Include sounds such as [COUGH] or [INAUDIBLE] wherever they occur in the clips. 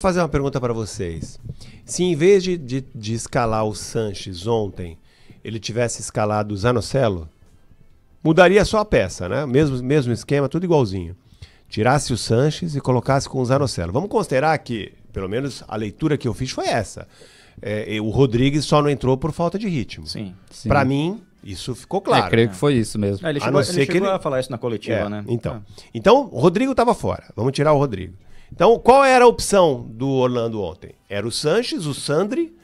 fazer uma pergunta para vocês. Se em vez de, de, de, escalar o Sanches ontem, ele tivesse escalado o Zanocelo, mudaria só a peça, né? Mesmo, mesmo esquema, tudo igualzinho. Tirasse o Sanches e colocasse com o Zanocelo. Vamos considerar que, pelo menos a leitura que eu fiz foi essa. É, o Rodrigues só não entrou por falta de ritmo. Sim. sim. Para mim, isso ficou claro. É, creio que foi isso mesmo. É, ele chegou, a, não ele chegou que ele... a falar isso na coletiva, é, né? Então, é. então o Rodrigo estava fora. Vamos tirar o Rodrigo. Então, qual era a opção do Orlando ontem? Era o Sanches, o Sandri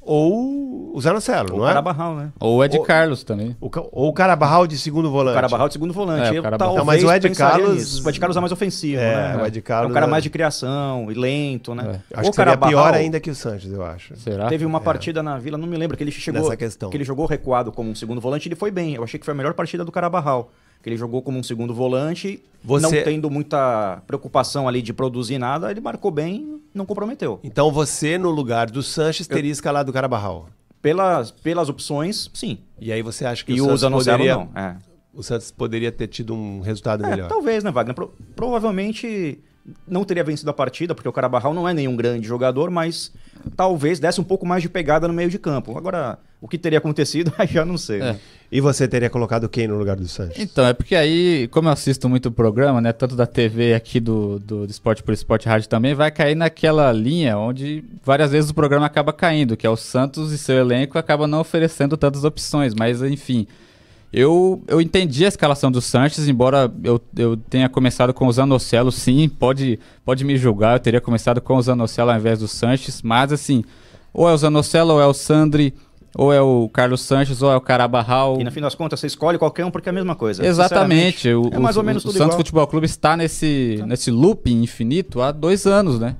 ou o Zé Marcelo, não é? O Carabarral, né? Ou o Ed Carlos também. O, ou o Carabarral de segundo volante. O Carabarral de segundo volante. É, Carabarral. Então, mas o Ed Carlos. Nisso. O Ed Carlos é mais ofensivo, é, né? O Ed Carlos é um cara é- mais de criação e lento, né? É. Acho o que seria pior ainda que o Sanches, eu acho. Será? Teve uma é. partida na Vila, não me lembro, que ele chegou. Nessa questão. Que ele jogou recuado como um segundo volante ele foi bem. Eu achei que foi a melhor partida do Carabarral que ele jogou como um segundo volante, você... não tendo muita preocupação ali de produzir nada, ele marcou bem, não comprometeu. Então você, no lugar do Sanches, teria eu... escalado o Carabarral? pelas, pelas opções, sim. E aí você acha que e o Santos poderia... não. É. O Santos poderia ter tido um resultado é, melhor. Talvez, né, Wagner? Pro, provavelmente não teria vencido a partida, porque o Carabarral não é nenhum grande jogador, mas talvez desse um pouco mais de pegada no meio de campo. Agora, o que teria acontecido, [LAUGHS] já não sei. Né? É. E você teria colocado quem no lugar do Sanches? Então, é porque aí, como eu assisto muito o programa, né, tanto da TV aqui do, do, do Esporte por Esporte Rádio também, vai cair naquela linha onde várias vezes o programa acaba caindo, que é o Santos e seu elenco acaba não oferecendo tantas opções, mas enfim... Eu, eu entendi a escalação do Sanches, embora eu, eu tenha começado com o Zanocelo, sim, pode, pode me julgar, eu teria começado com o Zanocelo ao invés do Sanches, mas assim, ou é o Zanocelo, ou é o Sandri, ou é o Carlos Sanches, ou é o Carabarral. E no fim das contas, você escolhe qualquer um porque é a mesma coisa. Exatamente. O, é mais ou menos o, tudo o Santos igual. Futebol Clube está nesse, tá. nesse looping infinito há dois anos, né?